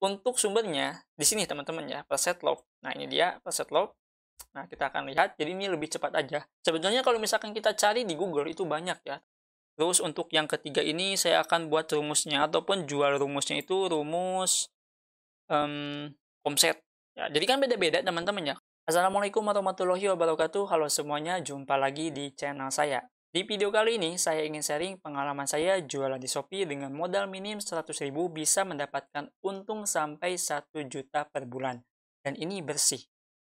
Untuk sumbernya, di sini teman-teman ya, preset log. Nah, ini dia preset log. Nah, kita akan lihat. Jadi ini lebih cepat aja. Sebetulnya kalau misalkan kita cari di Google itu banyak ya. Terus untuk yang ketiga ini saya akan buat rumusnya ataupun jual rumusnya itu rumus um, omset. Ya, jadi kan beda-beda teman-teman ya. Assalamualaikum warahmatullahi wabarakatuh. Halo semuanya, jumpa lagi di channel saya. Di video kali ini, saya ingin sharing pengalaman saya jualan di Shopee dengan modal minim 100.000 bisa mendapatkan untung sampai 1 juta per bulan. Dan ini bersih.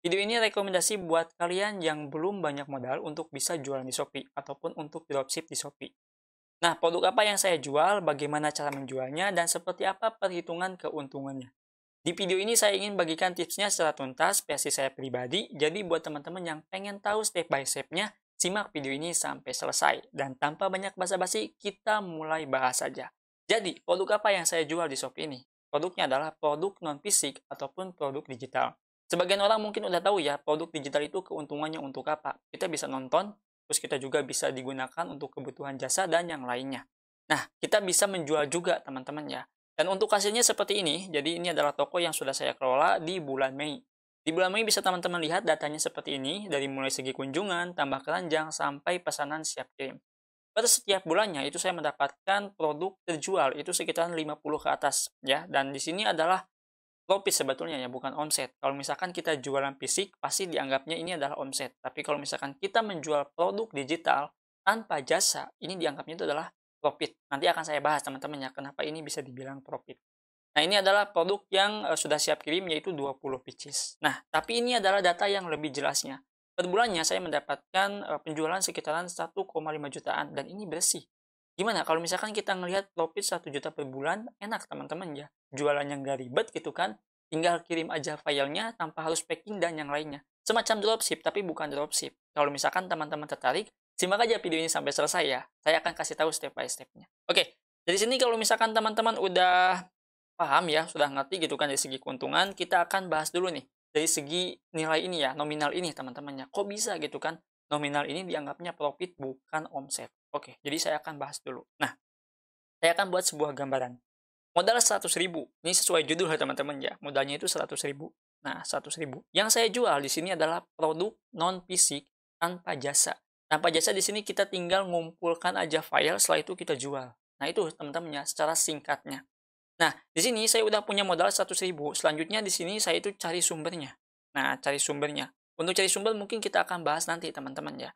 Video ini rekomendasi buat kalian yang belum banyak modal untuk bisa jualan di Shopee ataupun untuk dropship di Shopee. Nah, produk apa yang saya jual, bagaimana cara menjualnya, dan seperti apa perhitungan keuntungannya. Di video ini saya ingin bagikan tipsnya secara tuntas versi saya pribadi, jadi buat teman-teman yang pengen tahu step by step-nya, Simak video ini sampai selesai, dan tanpa banyak basa-basi, kita mulai bahas saja. Jadi, produk apa yang saya jual di shop ini? Produknya adalah produk non-fisik ataupun produk digital. Sebagian orang mungkin udah tahu ya, produk digital itu keuntungannya untuk apa. Kita bisa nonton, terus kita juga bisa digunakan untuk kebutuhan jasa dan yang lainnya. Nah, kita bisa menjual juga teman-teman ya. Dan untuk hasilnya seperti ini, jadi ini adalah toko yang sudah saya kelola di bulan Mei. Di bulan Mei bisa teman-teman lihat datanya seperti ini, dari mulai segi kunjungan, tambah keranjang, sampai pesanan siap kirim. pada setiap bulannya itu saya mendapatkan produk terjual itu sekitar 50 ke atas ya dan di sini adalah profit sebetulnya ya bukan omset. Kalau misalkan kita jualan fisik pasti dianggapnya ini adalah omset. Tapi kalau misalkan kita menjual produk digital tanpa jasa ini dianggapnya itu adalah profit. Nanti akan saya bahas teman-teman ya kenapa ini bisa dibilang profit. Nah, ini adalah produk yang eh, sudah siap kirim yaitu 20 pieces. Nah, tapi ini adalah data yang lebih jelasnya. Per bulannya saya mendapatkan eh, penjualan sekitaran 1,5 jutaan dan ini bersih. Gimana kalau misalkan kita ngelihat profit 1 juta per bulan, enak teman-teman ya. Jualannya nggak ribet gitu kan, tinggal kirim aja filenya tanpa harus packing dan yang lainnya. Semacam dropship, tapi bukan dropship. Kalau misalkan teman-teman tertarik, simak aja video ini sampai selesai ya. Saya akan kasih tahu step by stepnya. Oke, dari sini kalau misalkan teman-teman udah paham ya, sudah ngerti gitu kan dari segi keuntungan, kita akan bahas dulu nih dari segi nilai ini ya, nominal ini teman-temannya. Kok bisa gitu kan nominal ini dianggapnya profit bukan omset. Oke, jadi saya akan bahas dulu. Nah, saya akan buat sebuah gambaran. Modal 100.000 ribu. Ini sesuai judul ya teman-teman ya. Modalnya itu 100.000 ribu. Nah, 100.000 ribu. Yang saya jual di sini adalah produk non-fisik tanpa jasa. Tanpa jasa di sini kita tinggal ngumpulkan aja file, setelah itu kita jual. Nah, itu teman teman ya, secara singkatnya. Nah, di sini saya udah punya modal 100 ribu Selanjutnya di sini saya itu cari sumbernya. Nah, cari sumbernya. Untuk cari sumber mungkin kita akan bahas nanti teman-teman ya.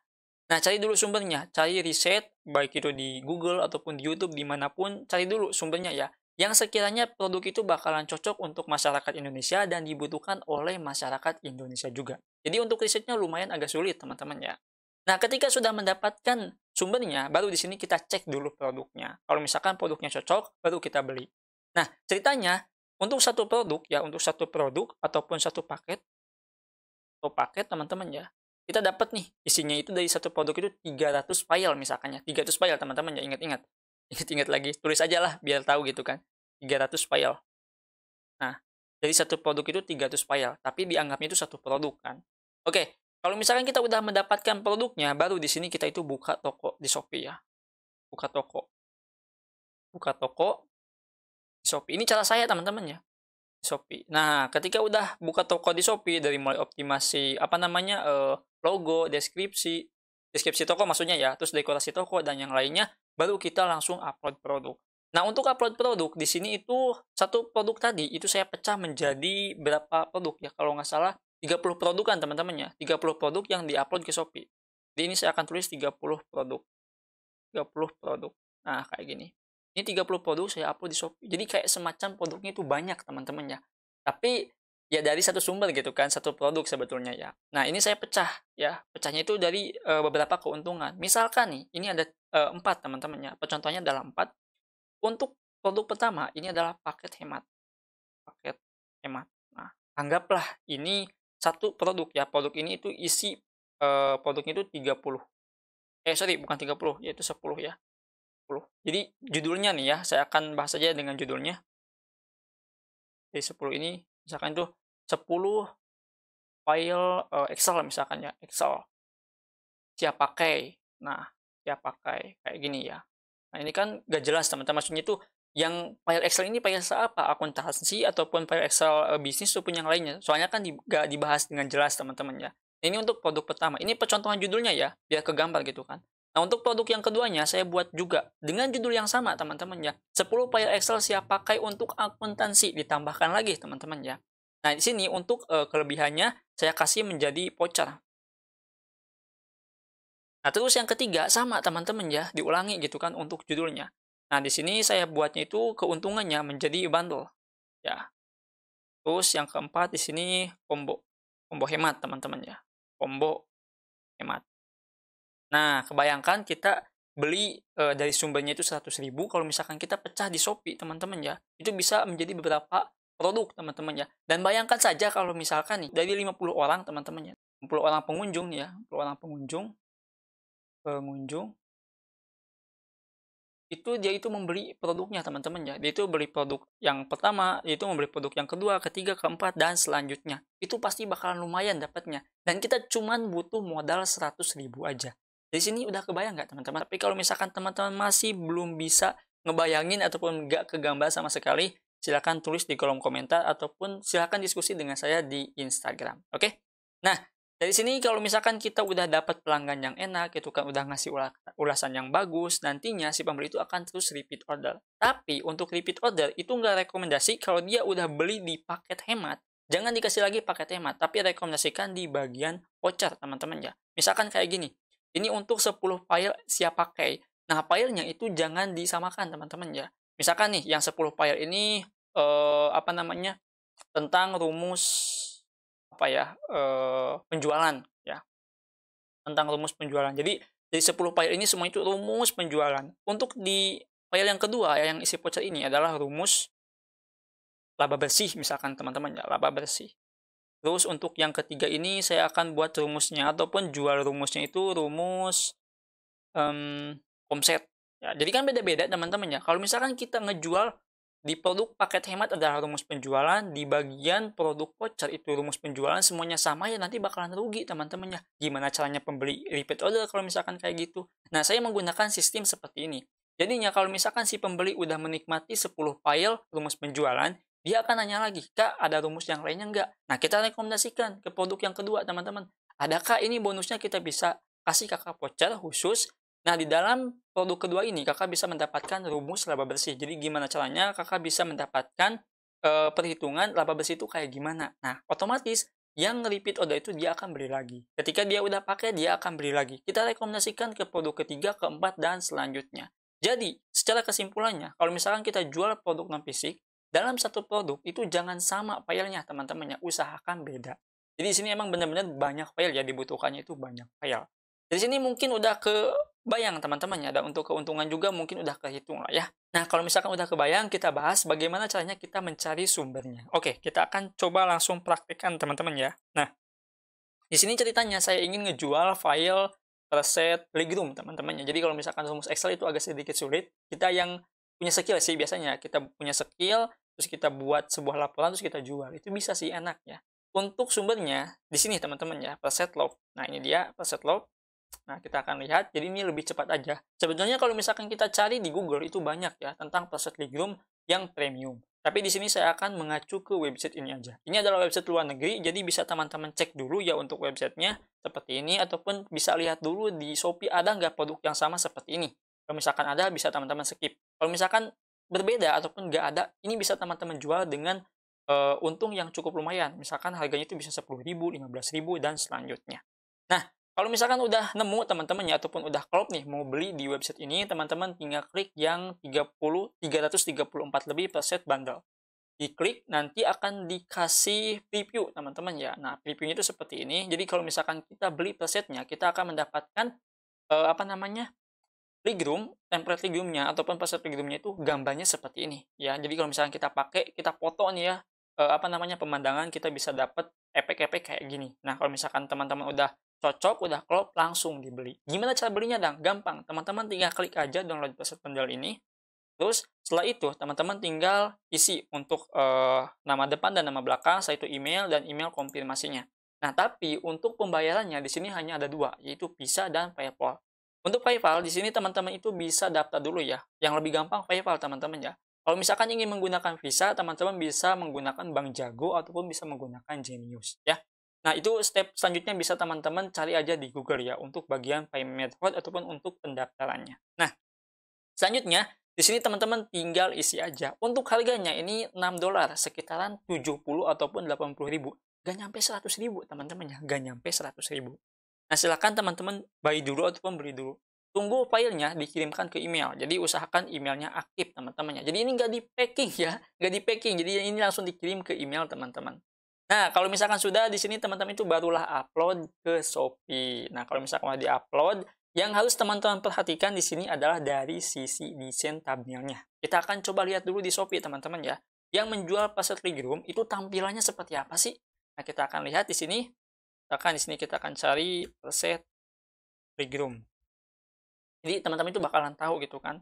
Nah, cari dulu sumbernya. Cari riset, baik itu di Google ataupun di YouTube, dimanapun. Cari dulu sumbernya ya. Yang sekiranya produk itu bakalan cocok untuk masyarakat Indonesia dan dibutuhkan oleh masyarakat Indonesia juga. Jadi untuk risetnya lumayan agak sulit teman-teman ya. Nah, ketika sudah mendapatkan sumbernya, baru di sini kita cek dulu produknya. Kalau misalkan produknya cocok, baru kita beli. Nah, ceritanya untuk satu produk ya, untuk satu produk ataupun satu paket atau paket teman-teman ya. Kita dapat nih isinya itu dari satu produk itu 300 file misalkan ya. 300 file teman-teman ya, ingat-ingat. Ingat-ingat lagi, tulis aja lah biar tahu gitu kan. 300 file. Nah, dari satu produk itu 300 file, tapi dianggapnya itu satu produk kan. Oke, kalau misalkan kita udah mendapatkan produknya, baru di sini kita itu buka toko di Shopee ya. Buka toko. Buka toko, Shopee. Ini cara saya teman-teman ya. Shopee. Nah, ketika udah buka toko di Shopee dari mulai optimasi apa namanya Uh, logo, deskripsi, deskripsi toko maksudnya ya, terus dekorasi toko dan yang lainnya, baru kita langsung upload produk. Nah, untuk upload produk di sini itu satu produk tadi itu saya pecah menjadi berapa produk ya kalau nggak salah 30 produk kan teman-teman ya. 30 produk yang diupload ke Shopee. Di ini saya akan tulis 30 produk. 30 produk. Nah, kayak gini ini 30 produk saya upload di Shopee jadi kayak semacam produknya itu banyak teman-teman ya tapi ya dari satu sumber gitu kan satu produk sebetulnya ya nah ini saya pecah ya pecahnya itu dari e, beberapa keuntungan misalkan nih ini ada eh, empat teman-temannya contohnya adalah empat untuk produk pertama ini adalah paket hemat paket hemat nah anggaplah ini satu produk ya produk ini itu isi e, produknya itu 30 eh sorry bukan 30 yaitu 10 ya jadi judulnya nih ya, saya akan bahas aja dengan judulnya. Di 10 ini misalkan itu 10 file uh, Excel misalkan ya, Excel. Siap pakai. Nah, siap pakai kayak gini ya. Nah, ini kan gak jelas teman-teman maksudnya itu yang file Excel ini file apa? Akuntansi ataupun file Excel uh, bisnis ataupun yang lainnya. Soalnya kan di, gak dibahas dengan jelas teman-teman ya. Ini untuk produk pertama. Ini percontohan judulnya ya, biar kegambar gitu kan. Nah, untuk produk yang keduanya saya buat juga dengan judul yang sama, teman-teman ya. 10 file Excel siap pakai untuk akuntansi ditambahkan lagi, teman-teman ya. Nah, di sini untuk uh, kelebihannya saya kasih menjadi voucher. Nah, terus yang ketiga sama, teman-teman ya, diulangi gitu kan untuk judulnya. Nah, di sini saya buatnya itu keuntungannya menjadi bundle. Ya. Terus yang keempat di sini combo. Combo hemat, teman-teman ya. Combo hemat. Nah, kebayangkan kita beli e, dari sumbernya itu 100 ribu, kalau misalkan kita pecah di Shopee, teman-teman ya, itu bisa menjadi beberapa produk, teman-teman ya. Dan bayangkan saja kalau misalkan nih, dari 50 orang, teman-teman ya, 50 orang pengunjung ya, 50 orang pengunjung, pengunjung, itu dia itu membeli produknya teman-teman ya dia itu beli produk yang pertama dia itu membeli produk yang kedua ketiga keempat dan selanjutnya itu pasti bakalan lumayan dapatnya dan kita cuman butuh modal 100 ribu aja di sini udah kebayang nggak teman-teman? Tapi kalau misalkan teman-teman masih belum bisa ngebayangin ataupun nggak kegambar sama sekali, silahkan tulis di kolom komentar ataupun silahkan diskusi dengan saya di Instagram. Oke? Okay? Nah, dari sini kalau misalkan kita udah dapat pelanggan yang enak, itu kan udah ngasih ulasan yang bagus, nantinya si pembeli itu akan terus repeat order. Tapi untuk repeat order itu nggak rekomendasi kalau dia udah beli di paket hemat. Jangan dikasih lagi paket hemat, tapi rekomendasikan di bagian voucher teman-teman ya. Misalkan kayak gini, ini untuk 10 file siap pakai. Nah, filenya itu jangan disamakan, teman-teman ya. Misalkan nih, yang 10 file ini eh, apa namanya? tentang rumus apa ya? Eh, penjualan ya. Tentang rumus penjualan. Jadi dari 10 file ini semua itu rumus penjualan. Untuk di file yang kedua ya yang isi voucher ini adalah rumus laba bersih misalkan teman-teman ya, laba bersih. Terus untuk yang ketiga ini saya akan buat rumusnya ataupun jual rumusnya itu rumus um, omset. Ya, jadi kan beda-beda teman-teman ya. Kalau misalkan kita ngejual di produk paket hemat adalah rumus penjualan, di bagian produk voucher itu rumus penjualan, semuanya sama ya nanti bakalan rugi teman-teman ya. Gimana caranya pembeli repeat order kalau misalkan kayak gitu. Nah saya menggunakan sistem seperti ini. Jadinya kalau misalkan si pembeli udah menikmati 10 file rumus penjualan, dia akan nanya lagi, Kak, ada rumus yang lainnya nggak? Nah, kita rekomendasikan ke produk yang kedua, teman-teman. Adakah ini bonusnya kita bisa kasih kakak voucher khusus? Nah, di dalam produk kedua ini, kakak bisa mendapatkan rumus laba bersih. Jadi, gimana caranya kakak bisa mendapatkan e, perhitungan laba bersih itu kayak gimana? Nah, otomatis yang repeat order itu dia akan beli lagi. Ketika dia udah pakai, dia akan beli lagi. Kita rekomendasikan ke produk ketiga, keempat, dan selanjutnya. Jadi, secara kesimpulannya, kalau misalkan kita jual produk non-fisik, dalam satu produk itu jangan sama filenya teman-teman ya usahakan beda jadi di sini emang benar-benar banyak file ya dibutuhkannya itu banyak file dari sini mungkin udah kebayang teman-teman ya dan untuk keuntungan juga mungkin udah kehitung lah ya nah kalau misalkan udah kebayang kita bahas bagaimana caranya kita mencari sumbernya oke kita akan coba langsung praktekkan teman-teman ya nah di sini ceritanya saya ingin ngejual file preset legroom teman-teman ya jadi kalau misalkan rumus Excel itu agak sedikit sulit kita yang punya skill sih biasanya kita punya skill terus kita buat sebuah laporan terus kita jual itu bisa sih enak ya untuk sumbernya di sini teman-teman ya preset log nah ini dia preset log nah kita akan lihat jadi ini lebih cepat aja sebetulnya kalau misalkan kita cari di Google itu banyak ya tentang preset legroom yang premium tapi di sini saya akan mengacu ke website ini aja ini adalah website luar negeri jadi bisa teman-teman cek dulu ya untuk websitenya seperti ini ataupun bisa lihat dulu di Shopee ada nggak produk yang sama seperti ini kalau misalkan ada bisa teman-teman skip kalau misalkan berbeda ataupun nggak ada ini bisa teman-teman jual dengan uh, untung yang cukup lumayan misalkan harganya itu bisa 10.000 15.000 dan selanjutnya nah kalau misalkan udah nemu teman-teman ya ataupun udah klop nih mau beli di website ini teman-teman tinggal klik yang 30 334 lebih set bundle diklik nanti akan dikasih preview teman-teman ya. Nah, previewnya itu seperti ini. Jadi kalau misalkan kita beli presetnya, kita akan mendapatkan uh, apa namanya? legroom, template legroomnya ataupun pasar legroomnya itu gambarnya seperti ini ya. Jadi kalau misalnya kita pakai, kita foto nih ya, e, apa namanya pemandangan kita bisa dapat efek-efek kayak gini. Nah, kalau misalkan teman-teman udah cocok, udah klop, langsung dibeli. Gimana cara belinya, Dang? Gampang. Teman-teman tinggal klik aja download pasar pendel ini. Terus setelah itu, teman-teman tinggal isi untuk e, nama depan dan nama belakang, setelah itu email dan email konfirmasinya. Nah, tapi untuk pembayarannya di sini hanya ada dua, yaitu Visa dan PayPal. Untuk Paypal, di sini teman-teman itu bisa daftar dulu ya. Yang lebih gampang Paypal teman-teman ya. Kalau misalkan ingin menggunakan Visa, teman-teman bisa menggunakan Bank Jago ataupun bisa menggunakan Genius ya. Nah, itu step selanjutnya bisa teman-teman cari aja di Google ya untuk bagian payment method ataupun untuk pendaftarannya. Nah, selanjutnya di sini teman-teman tinggal isi aja. Untuk harganya ini 6 dolar, sekitaran 70 ataupun 80 ribu. Gak nyampe 100 ribu teman-teman ya, gak nyampe 100 ribu. Nah, silakan teman-teman buy dulu ataupun beli dulu. Tunggu filenya dikirimkan ke email. Jadi usahakan emailnya aktif teman-temannya. Jadi ini nggak di packing ya, nggak di packing. Jadi ini langsung dikirim ke email teman-teman. Nah, kalau misalkan sudah di sini teman-teman itu barulah upload ke Shopee. Nah, kalau misalkan sudah di-upload, yang harus teman-teman perhatikan di sini adalah dari sisi desain thumbnailnya. Kita akan coba lihat dulu di Shopee teman-teman ya. Yang menjual pasir room itu tampilannya seperti apa sih? Nah, kita akan lihat di sini misalkan di sini kita akan cari reset rig jadi teman-teman itu bakalan tahu gitu kan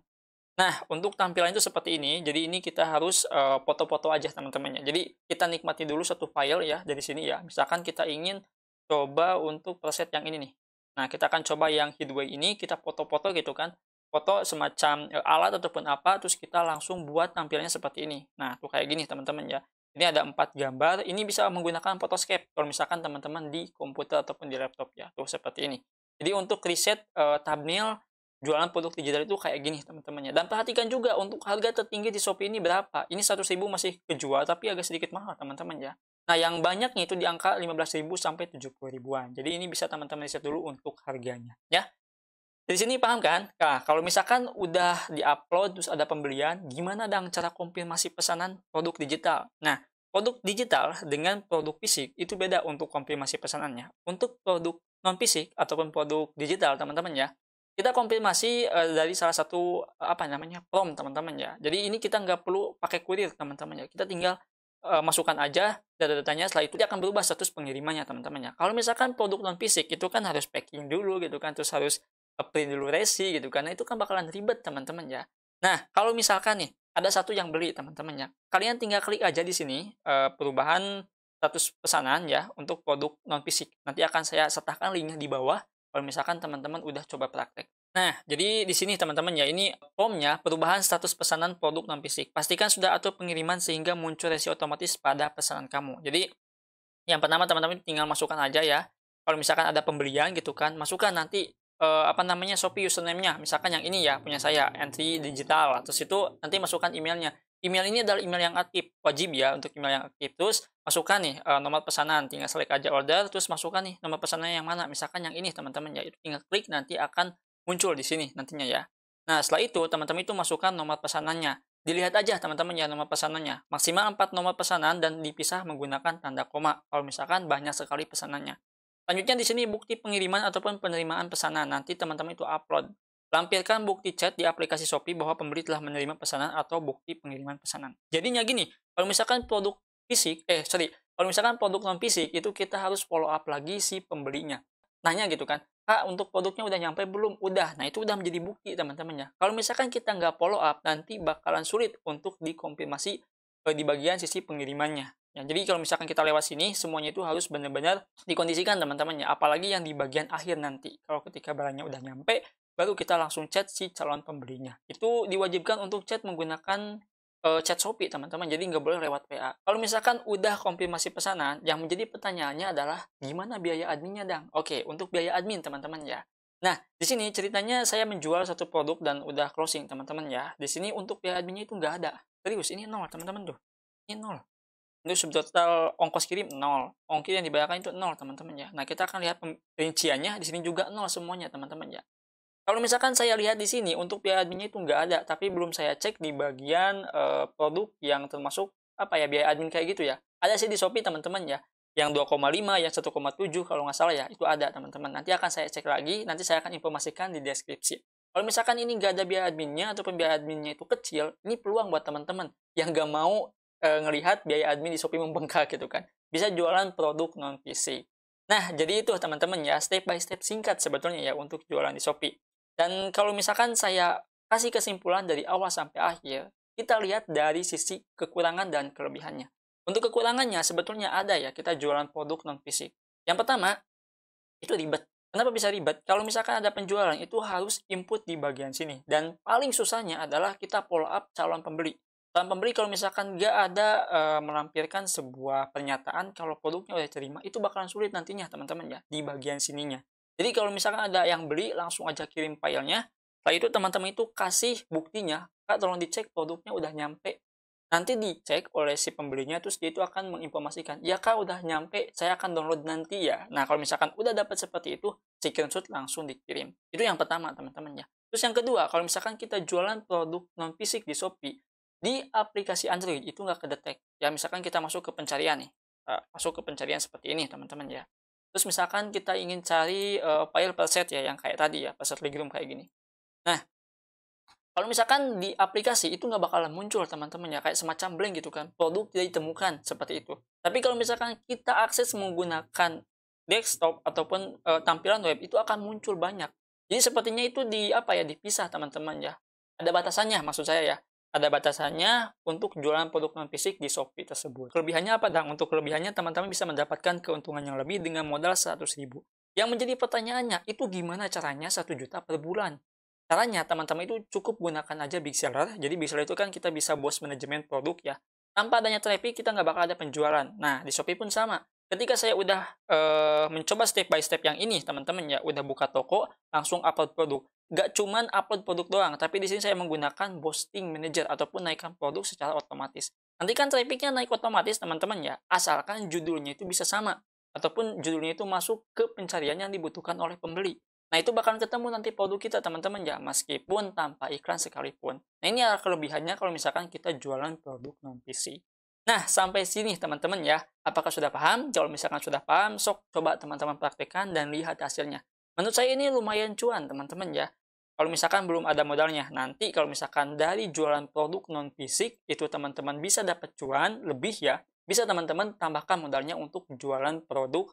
nah untuk tampilan itu seperti ini jadi ini kita harus eh, foto-foto uh, aja teman-temannya jadi kita nikmati dulu satu file ya dari sini ya misalkan kita ingin coba untuk preset yang ini nih nah kita akan coba yang hidway ini kita foto-foto gitu kan foto semacam eh, alat ataupun apa terus kita langsung buat tampilannya seperti ini nah tuh kayak gini teman-teman ya ini ada empat gambar. Ini bisa menggunakan Photoshop, kalau misalkan teman-teman di komputer ataupun di laptop ya. Tuh seperti ini. Jadi untuk riset e, thumbnail jualan produk digital itu kayak gini teman-temannya. Dan perhatikan juga untuk harga tertinggi di Shopee ini berapa. Ini 100.000 masih kejual tapi agak sedikit mahal teman-teman ya. Nah, yang banyaknya itu di angka 15.000 sampai 70 ribuan. Jadi ini bisa teman-teman riset dulu untuk harganya, ya. Di sini paham kan? Nah, kalau misalkan udah diupload terus ada pembelian, gimana dong cara konfirmasi pesanan produk digital? Nah, produk digital dengan produk fisik itu beda untuk konfirmasi pesanannya. Untuk produk non fisik ataupun produk digital, teman-teman ya, kita konfirmasi eh, dari salah satu apa namanya form teman-teman ya. Jadi ini kita nggak perlu pakai kurir teman-teman ya. Kita tinggal eh, masukkan aja data-datanya setelah itu dia akan berubah status pengirimannya teman temannya ya kalau misalkan produk non fisik itu kan harus packing dulu gitu kan terus harus keprint dulu resi gitu karena itu kan bakalan ribet teman-teman ya nah kalau misalkan nih ada satu yang beli teman-teman ya kalian tinggal klik aja di sini uh, perubahan status pesanan ya untuk produk non fisik nanti akan saya sertakan linknya di bawah kalau misalkan teman-teman udah coba praktek Nah, jadi di sini teman-teman ya, ini formnya perubahan status pesanan produk non fisik. Pastikan sudah atur pengiriman sehingga muncul resi otomatis pada pesanan kamu. Jadi yang pertama teman-teman tinggal masukkan aja ya. Kalau misalkan ada pembelian gitu kan, masukkan nanti uh, apa namanya Shopee username-nya. Misalkan yang ini ya punya saya, entry digital. Terus itu nanti masukkan emailnya. Email ini adalah email yang aktif, wajib ya untuk email yang aktif. Terus masukkan nih uh, nomor pesanan, tinggal select aja order, terus masukkan nih nomor pesanannya yang mana. Misalkan yang ini teman-teman ya, itu tinggal klik nanti akan muncul di sini nantinya ya. Nah setelah itu teman-teman itu masukkan nomor pesanannya. Dilihat aja teman-teman ya nomor pesanannya. Maksimal 4 nomor pesanan dan dipisah menggunakan tanda koma kalau misalkan banyak sekali pesanannya. Selanjutnya di sini bukti pengiriman ataupun penerimaan pesanan. Nanti teman-teman itu upload. Lampirkan bukti chat di aplikasi Shopee bahwa pembeli telah menerima pesanan atau bukti pengiriman pesanan. Jadinya gini, kalau misalkan produk fisik, eh sorry, kalau misalkan produk non fisik itu kita harus follow up lagi si pembelinya. Nanya gitu kan, Kak, untuk produknya udah nyampe belum? Udah. Nah, itu udah menjadi bukti, teman temannya Kalau misalkan kita nggak follow up, nanti bakalan sulit untuk dikonfirmasi Eh, di bagian sisi pengirimannya. Ya, jadi kalau misalkan kita lewat sini, semuanya itu harus benar-benar dikondisikan teman-temannya. Apalagi yang di bagian akhir nanti. Kalau ketika barangnya udah nyampe, baru kita langsung chat si calon pembelinya. Itu diwajibkan untuk chat menggunakan uh, chat Shopee teman-teman. Jadi nggak boleh lewat PA. Kalau misalkan udah konfirmasi pesanan, yang menjadi pertanyaannya adalah gimana biaya adminnya, Dang? Oke, untuk biaya admin teman-teman ya. Nah, di sini ceritanya saya menjual satu produk dan udah closing teman-teman ya. Di sini untuk biaya adminnya itu nggak ada serius ini nol teman-teman tuh ini nol untuk subtotal ongkos kirim nol ongkir yang dibayarkan itu nol teman-teman ya nah kita akan lihat rinciannya di sini juga nol semuanya teman-teman ya kalau misalkan saya lihat di sini untuk biaya adminnya itu nggak ada tapi belum saya cek di bagian e, produk yang termasuk apa ya biaya admin kayak gitu ya ada sih di Shopee teman-teman ya yang 2,5 yang 1,7 kalau nggak salah ya itu ada teman-teman nanti akan saya cek lagi nanti saya akan informasikan di deskripsi kalau misalkan ini nggak ada biaya adminnya atau biaya adminnya itu kecil, ini peluang buat teman-teman yang nggak mau e, ngelihat biaya admin di Shopee membengkak gitu kan. Bisa jualan produk non PC. Nah, jadi itu teman-teman ya, step by step singkat sebetulnya ya untuk jualan di Shopee. Dan kalau misalkan saya kasih kesimpulan dari awal sampai akhir, kita lihat dari sisi kekurangan dan kelebihannya. Untuk kekurangannya sebetulnya ada ya, kita jualan produk non fisik. Yang pertama, itu ribet. Kenapa bisa ribet? Kalau misalkan ada penjualan itu harus input di bagian sini. Dan paling susahnya adalah kita pull up calon pembeli. Calon pembeli kalau misalkan nggak ada e, melampirkan sebuah pernyataan kalau produknya udah terima, itu bakalan sulit nantinya teman-teman ya di bagian sininya. Jadi kalau misalkan ada yang beli, langsung aja kirim filenya. Setelah itu teman-teman itu kasih buktinya, Kak tolong dicek produknya udah nyampe nanti dicek oleh si pembelinya terus dia itu akan menginformasikan ya kak udah nyampe saya akan download nanti ya nah kalau misalkan udah dapat seperti itu screenshot langsung dikirim itu yang pertama teman-teman ya terus yang kedua kalau misalkan kita jualan produk non fisik di Shopee di aplikasi Android itu nggak kedetek ya misalkan kita masuk ke pencarian nih eh, masuk ke pencarian seperti ini teman-teman ya terus misalkan kita ingin cari uh, file preset ya yang kayak tadi ya preset legroom kayak gini nah kalau misalkan di aplikasi itu nggak bakalan muncul teman-teman ya, kayak semacam blank gitu kan. Produk tidak ditemukan seperti itu. Tapi kalau misalkan kita akses menggunakan desktop ataupun e, tampilan web itu akan muncul banyak. Jadi sepertinya itu di apa ya dipisah teman-teman ya. Ada batasannya maksud saya ya. Ada batasannya untuk jualan produk non fisik di Shopee tersebut. Kelebihannya apa dong? Untuk kelebihannya teman-teman bisa mendapatkan keuntungan yang lebih dengan modal 100.000. Yang menjadi pertanyaannya, itu gimana caranya 1 juta per bulan? Caranya teman-teman itu cukup gunakan aja big seller. Ya. Jadi big seller itu kan kita bisa bos manajemen produk ya. Tanpa adanya traffic kita nggak bakal ada penjualan. Nah di Shopee pun sama. Ketika saya udah e, mencoba step by step yang ini teman-teman ya, udah buka toko langsung upload produk. nggak cuman upload produk doang, tapi di sini saya menggunakan boosting manager ataupun naikkan produk secara otomatis. Nanti kan trafficnya naik otomatis teman-teman ya, asalkan judulnya itu bisa sama ataupun judulnya itu masuk ke pencarian yang dibutuhkan oleh pembeli. Nah, itu bakalan ketemu nanti produk kita, teman-teman ya, meskipun tanpa iklan sekalipun. Nah, ini adalah kelebihannya kalau misalkan kita jualan produk non-PC. Nah, sampai sini teman-teman ya. Apakah sudah paham? Kalau misalkan sudah paham, sok coba teman-teman praktekkan dan lihat hasilnya. Menurut saya ini lumayan cuan, teman-teman ya. Kalau misalkan belum ada modalnya, nanti kalau misalkan dari jualan produk non-fisik, itu teman-teman bisa dapat cuan lebih ya. Bisa teman-teman tambahkan modalnya untuk jualan produk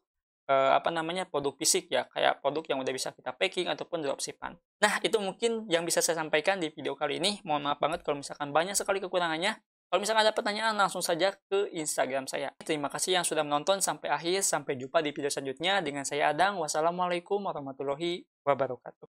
eh, apa namanya produk fisik ya kayak produk yang udah bisa kita packing ataupun dropshipan nah itu mungkin yang bisa saya sampaikan di video kali ini mohon maaf banget kalau misalkan banyak sekali kekurangannya kalau misalkan ada pertanyaan langsung saja ke Instagram saya terima kasih yang sudah menonton sampai akhir sampai jumpa di video selanjutnya dengan saya Adang wassalamualaikum warahmatullahi wabarakatuh